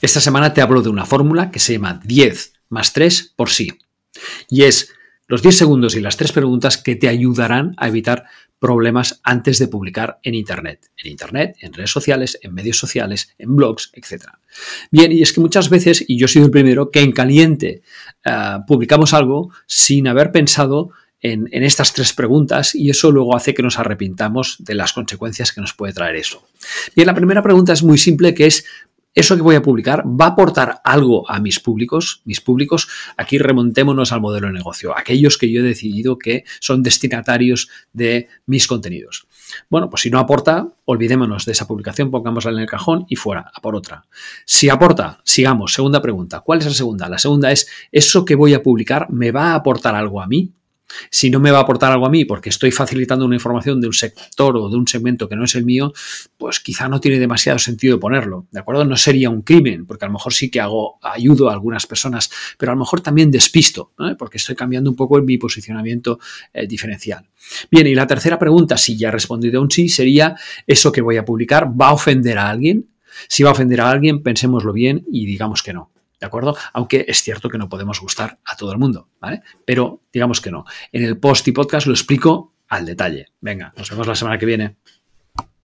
Esta semana te hablo de una fórmula que se llama 10 más 3 por sí. Y es los 10 segundos y las 3 preguntas que te ayudarán a evitar problemas antes de publicar en Internet. En Internet, en redes sociales, en medios sociales, en blogs, etc. Bien, y es que muchas veces, y yo soy el primero, que en caliente eh, publicamos algo sin haber pensado en, en, estas tres preguntas y eso luego hace que nos arrepintamos de las consecuencias que nos puede traer eso. Bien, la primera pregunta es muy simple que es eso que voy a publicar va a aportar algo a mis públicos, mis públicos, aquí remontémonos al modelo de negocio, aquellos que yo he decidido que son destinatarios de mis contenidos. Bueno, pues si no aporta, olvidémonos de esa publicación, pongámosla en el cajón y fuera, a por otra. Si aporta, sigamos, segunda pregunta. ¿Cuál es la segunda? La segunda es, ¿eso que voy a publicar me va a aportar algo a mí? Si no me va a aportar algo a mí porque estoy facilitando una información de un sector o de un segmento que no es el mío, pues quizá no tiene demasiado sentido ponerlo, ¿de acuerdo? No sería un crimen, porque a lo mejor sí que hago, ayudo a algunas personas, pero a lo mejor también despisto, porque estoy cambiando un poco mi posicionamiento eh, diferencial. Bien, y la tercera pregunta, si ya he respondido un sí, sería, ¿eso que voy a publicar va a ofender a alguien? Si va a ofender a alguien, pensémoslo bien y digamos que no. ¿De acuerdo? Aunque es cierto que no podemos gustar a todo el mundo, ¿vale? Pero digamos que no. En el post y podcast lo explico al detalle. Venga, nos vemos la semana que viene.